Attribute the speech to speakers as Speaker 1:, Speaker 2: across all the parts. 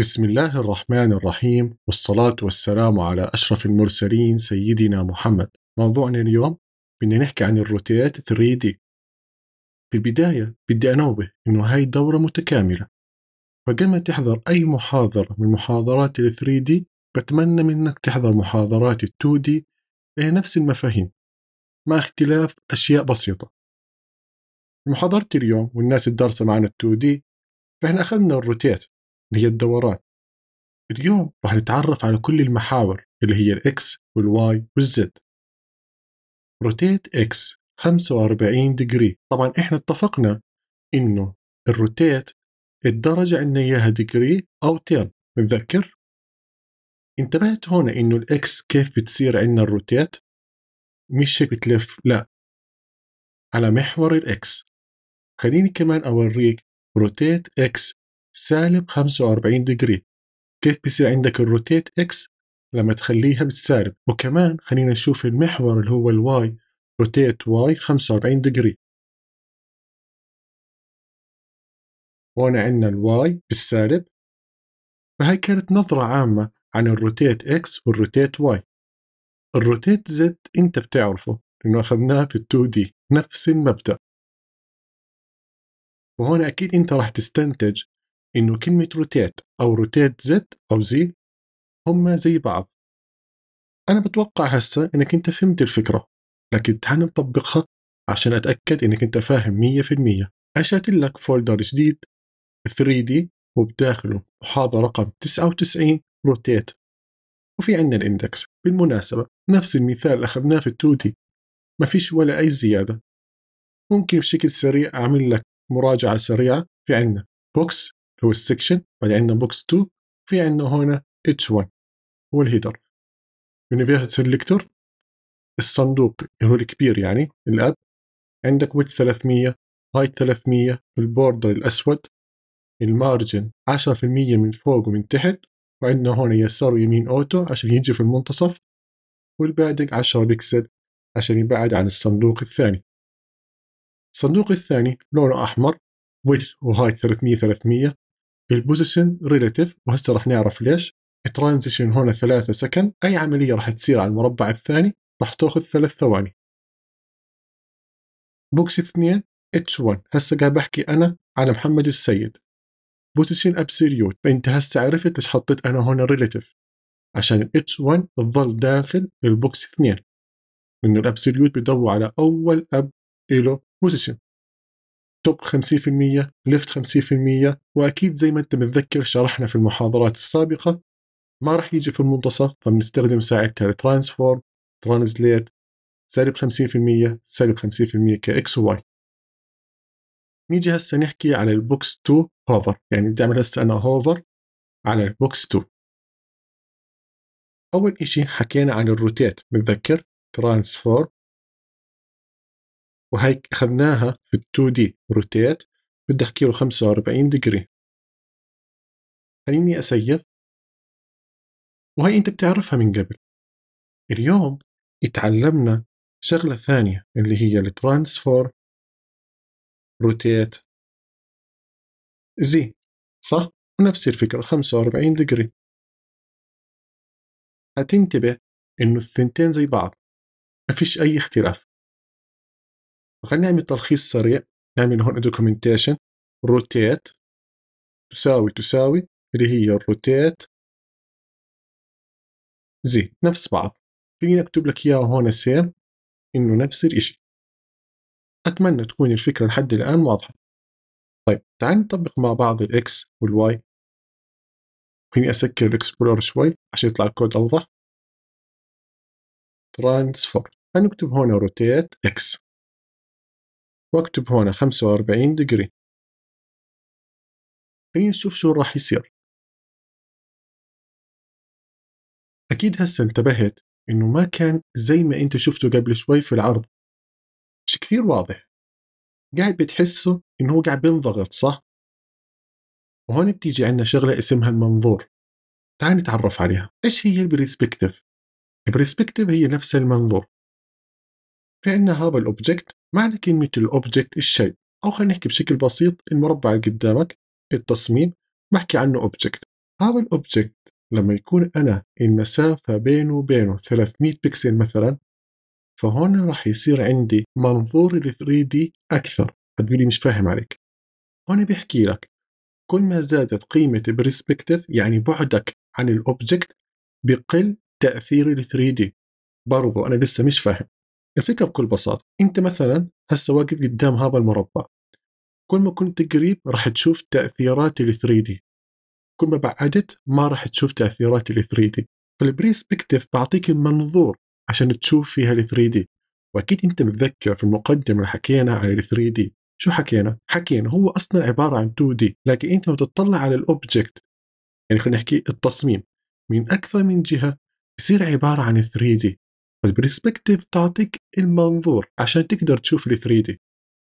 Speaker 1: بسم الله
Speaker 2: الرحمن الرحيم والصلاة والسلام على أشرف المرسلين سيدنا محمد موضوعنا اليوم بدنا نحكي عن الروتيات 3 d في البداية بدي أنوه إنه هاي الدورة متكاملة فقبل ما تحضر أي محاضرة من محاضرات ال 3 d بتمنى منك تحضر محاضرات ال 2 d هي نفس المفاهيم مع اختلاف أشياء بسيطة محاضرتي اليوم والناس الدارسة معنا ال 2 d فإحنا أخذنا الروتيات اللي هي الدورات اليوم راح نتعرف على كل المحاور اللي هي الاكس والواي والزد روتيت اكس 45 ديجري طبعا احنا اتفقنا انه الروتيت الدرجة عندنا اياها ديجري او تيرن متذكر انتبهت هنا انه الاكس كيف بتصير عندنا الروتيت مش هيك بتلف لا على محور الاكس خليني كمان اوريك روتيت اكس سالب 45 ديجري كيف بيصير عندك الروتيت اكس لما تخليها بالسالب وكمان خلينا نشوف المحور اللي هو الواي روتيت واي 45 ديجري وهنا عندنا الواي بالسالب فهي كانت نظرة عامة عن الروتيت اكس والروتيت واي الروتيت زد انت بتعرفه لانه اخذناه في 2 دي نفس المبدأ وهون اكيد انت راح تستنتج إنه كلمة روتيت أو روتيت زد أو زي هما زي بعض أنا بتوقع هسه إنك أنت فهمت الفكرة لكن تعال نطبقها عشان أتأكد إنك أنت فاهم 100% أشات لك فولدر جديد 3D وبداخله محاضرة رقم 99 روتيت وفي عندنا الاندكس بالمناسبة نفس المثال اللي أخذناه في التوتي ما فيش ولا أي زيادة ممكن بشكل سريع أعمل لك مراجعة سريعة في عندنا بوكس اللي هو السكشن بعد عندنا بوكس 2 في عندنا هنا اتش 1 هو الهيدر يونيفرسال سيلكتور الصندوق اللي هو الكبير يعني الاب عندك ويت 300 هايت 300 البوردر الاسود المارجن 10% من فوق ومن تحت وعندنا هون يسار ويمين اوتو عشان يجي في المنتصف والبعدك 10 بكسل عشان يبعد عن الصندوق الثاني الصندوق الثاني لونه احمر ويت وهايت 300 300 البوزيشن ريليتيف وهسه راح نعرف ليش الترانزيشن هون ثلاثة سكن اي عمليه راح تصير على المربع الثاني راح تاخذ ثلاث ثواني بوكس اثنين اتش 1 هسه قاعد بحكي انا على محمد السيد بوزيشن ابسوليوت فانت هسه عرفت ليش حطيت انا هون ريليتيف عشان الاتش 1 تظل داخل البوكس اثنين لانه الابسوليوت بدور على اول اب إله بوزيشن توب 50% لفت 50% واكيد زي ما انت متذكر شرحنا في المحاضرات السابقه ما راح يجي في المنتصف فبنستخدم ساعتها ترانسفورم ترانزليت سالب 50% سالب 50% كاكس وواي نيجي هسه نحكي على البوكس 2 هوفر يعني بدي اعمل هسه انا هوفر على البوكس 2 اول اشي حكينا عن الروتيت متذكر ترانسفورم
Speaker 1: وهي اخذناها في ال 2 دي روتيت بدي احكي له 45 ديجري خليني اسيف وهي انت بتعرفها من قبل اليوم اتعلمنا شغله ثانيه اللي هي الترانسفور روتيت زي صح ونفس الفكره 45 ديجري هتنتبه انه الثنتين زي بعض ما فيش اي اختلاف خلينا نعمل تلخيص سريع نعمل هون دوكيومنتيشن روتيت تساوي تساوي اللي هي الروتيت زي نفس بعض فيني اكتب لك اياها هون سيم انه نفس الاشي اتمنى تكون الفكرة لحد الان واضحة طيب تعال نطبق مع بعض الاكس والواي خليني اسكر الاكسبلور شوي عشان يطلع الكود اوضح ترانسفورم هنكتب هون روتيت اكس واكتب هنا 45 ديجري خلينا نشوف شو راح يصير أكيد هسا انتبهت إنه ما كان زي ما أنت شفته قبل شوي في العرض مش كثير واضح قاعد بتحسه إنه هو قاعد
Speaker 2: بينضغط صح؟ وهون بتيجي عندنا شغلة اسمها المنظور تعال نتعرف عليها إيش هي البرسبكتيف؟ البرسبكتيف هي نفس المنظور فإن هذا الأوبجكت معنى كلمة الأوبجكت الشيء أو خلينا نحكي بشكل بسيط المربع اللي قدامك التصميم بحكي عنه أوبجكت هذا الأوبجكت لما يكون أنا المسافة بينه وبينه 300 بكسل مثلا فهون راح يصير عندي منظور ال 3 دي أكثر هتقولي مش فاهم عليك هون بيحكي لك كل ما زادت قيمة برسبكتيف يعني بعدك عن الأوبجكت بقل تأثير ال 3 دي برضو أنا لسه مش فاهم الفكره بكل بساطه انت مثلا هسه واقف قدام هذا المربع كل ما كنت قريب راح تشوف تاثيرات ال 3 دي كل ما بعدت ما راح تشوف تاثيرات ال 3 دي فالبريسبكتيف بعطيك المنظور عشان تشوف فيها ال 3 دي واكيد انت متذكر في المقدمه اللي حكينا عن ال 3 دي شو حكينا؟ حكينا هو اصلا عباره عن 2 دي لكن انت لما تطلع على الاوبجكت يعني خلينا نحكي التصميم من اكثر من جهه بصير عباره عن 3 دي فالبرسبكتيف تعطيك المنظور عشان تقدر تشوف ال 3 دي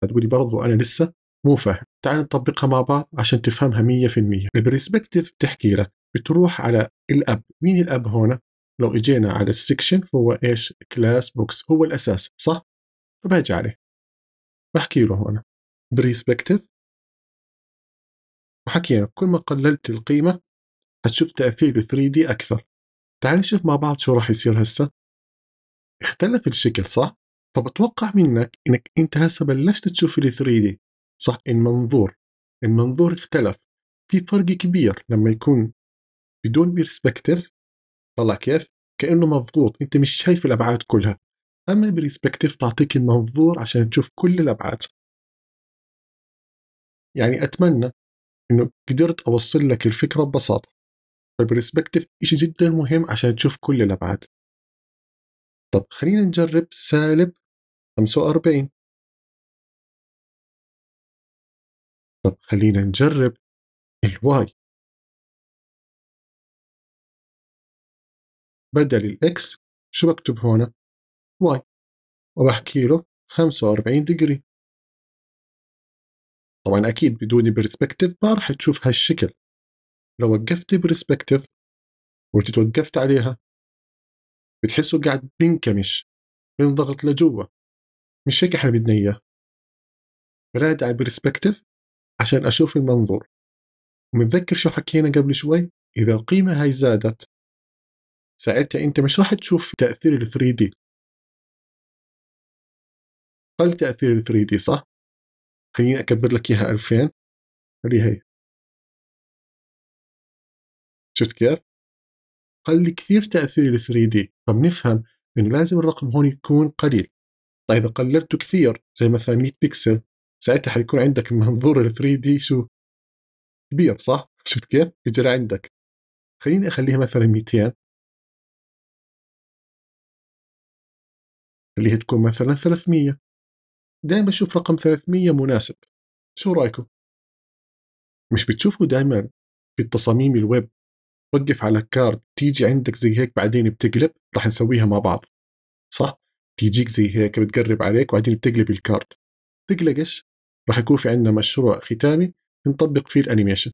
Speaker 2: هتقولي برضو انا لسه مو فاهم تعال نطبقها مع بعض عشان تفهمها 100% البرسبكتيف بتحكي لك بتروح على الاب مين الاب هنا لو اجينا على السكشن هو ايش كلاس بوكس هو الاساس صح فباجي عليه بحكي له هنا برسبكتيف
Speaker 1: وحكينا كل ما قللت القيمة هتشوف تأثير
Speaker 2: 3 دي أكثر تعال نشوف مع بعض شو راح يصير هسه اختلف الشكل صح؟ فبتوقع منك انك انت هسه بلشت تشوف ال 3 دي صح المنظور المنظور اختلف في فرق كبير لما يكون بدون بيرسبكتيف طلع كيف؟ كانه مضغوط انت مش شايف الابعاد كلها اما البيرسبكتيف تعطيك المنظور عشان تشوف كل الابعاد يعني اتمنى انه قدرت اوصل لك الفكره ببساطه فالبرسبكتيف شيء جدا مهم عشان تشوف كل الابعاد طب خلينا نجرب
Speaker 1: سالب 45 طب خلينا نجرب الواي بدل الاكس شو بكتب هون واي وبحكي له 45 ديجري طبعا
Speaker 2: اكيد بدون برسبكتيف ما راح تشوف هالشكل لو وقفت برسبكتيف وقت توقفت عليها بتحسه قاعد بينكمش بينضغط لجوا مش هيك احنا بدنا اياه على برسبكتيف عشان اشوف المنظور ومتذكر شو حكينا قبل شوي اذا القيمه هاي زادت ساعتها انت مش راح تشوف تاثير ال 3 d
Speaker 1: قل تاثير ال 3 d صح خليني اكبر لك اياها 2000 خليها هي شفت كيف
Speaker 2: قل كثير تاثير ال 3 دي فبنفهم انه لازم الرقم هون يكون قليل طيب اذا قللته كثير زي مثلا 100 بكسل ساعتها حيكون عندك منظور ال 3 دي شو كبير صح؟ شفت كيف؟ يجرى عندك خليني اخليها
Speaker 1: مثلا 200 اللي
Speaker 2: هي تكون مثلا 300 دائما اشوف رقم 300 مناسب شو رايكم؟ مش بتشوفوا دائما في التصاميم الويب وقف على كارد تيجي عندك زي هيك بعدين بتقلب راح نسويها مع بعض صح تيجيك زي هيك بتقرب عليك وبعدين بتقلب الكارد تقلقش راح يكون في عندنا مشروع ختامي نطبق فيه الانيميشن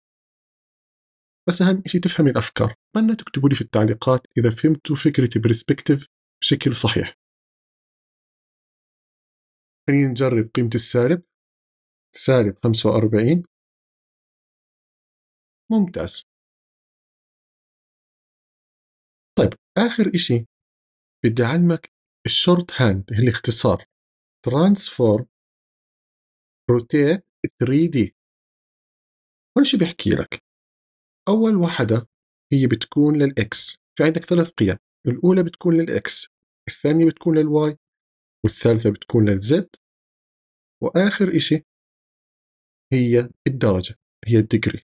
Speaker 2: بس اهم شيء تفهم الافكار اتمنى تكتبوا لي في التعليقات اذا فهمتوا فكره برسبكتيف بشكل صحيح
Speaker 1: خلينا نجرب قيمه السالب سالب 45 ممتاز آخر إشي بدي أعلمك الشورت هاند الاختصار ترانسفورم روتيت 3 دي
Speaker 2: هون شو بحكي لك أول وحدة هي بتكون للإكس في عندك ثلاث قيم الأولى بتكون للإكس الثانية بتكون للواي والثالثة بتكون للزد وآخر إشي هي
Speaker 1: الدرجة هي الدجري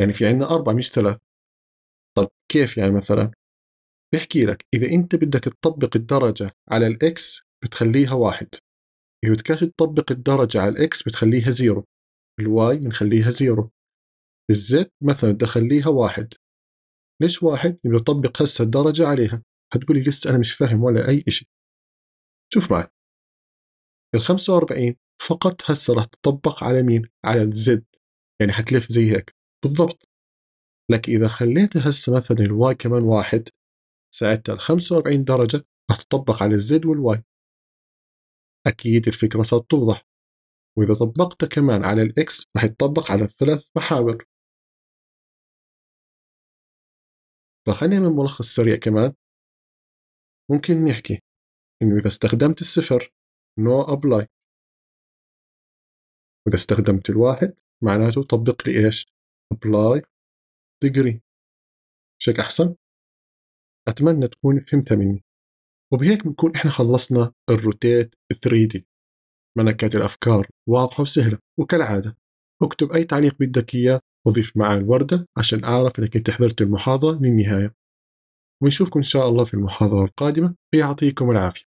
Speaker 1: يعني في عندنا أربعة مش ثلاث
Speaker 2: طب كيف يعني مثلا بيحكي لك اذا انت بدك تطبق الدرجه على الاكس بتخليها واحد اذا بدكش تطبق الدرجه على الاكس بتخليها زيرو الواي بنخليها زيرو الزد مثلا بدي اخليها واحد ليش واحد؟ بدي اطبق هسه الدرجه عليها هتقولي لسه انا مش فاهم ولا اي إشي شوف معي ال 45 فقط هسه راح تطبق على مين؟ على الزد يعني حتلف زي هيك بالضبط لكن إذا خليت هسه مثلا الواي كمان واحد ساعتها ال 45 درجة راح تطبق على الزد والواي أكيد الفكرة صارت توضح وإذا طبقتها
Speaker 1: كمان على الإكس راح يتطبق على الثلاث محاور فخلينا من ملخص سريع كمان ممكن نحكي إنه إذا استخدمت الصفر نو no أبلاي وإذا استخدمت الواحد معناته طبق لي إيش؟ أبلاي ديجري بشكل أحسن أتمنى تكون فهمتها مني وبهيك بنكون
Speaker 2: إحنا خلصنا الروتيت 3 دي منكات الأفكار واضحة وسهلة وكالعادة اكتب أي تعليق بدك إياه وضيف معاه الوردة عشان أعرف إنك أنت حضرت المحاضرة للنهاية ونشوفكم إن شاء الله في المحاضرة القادمة ويعطيكم
Speaker 1: العافية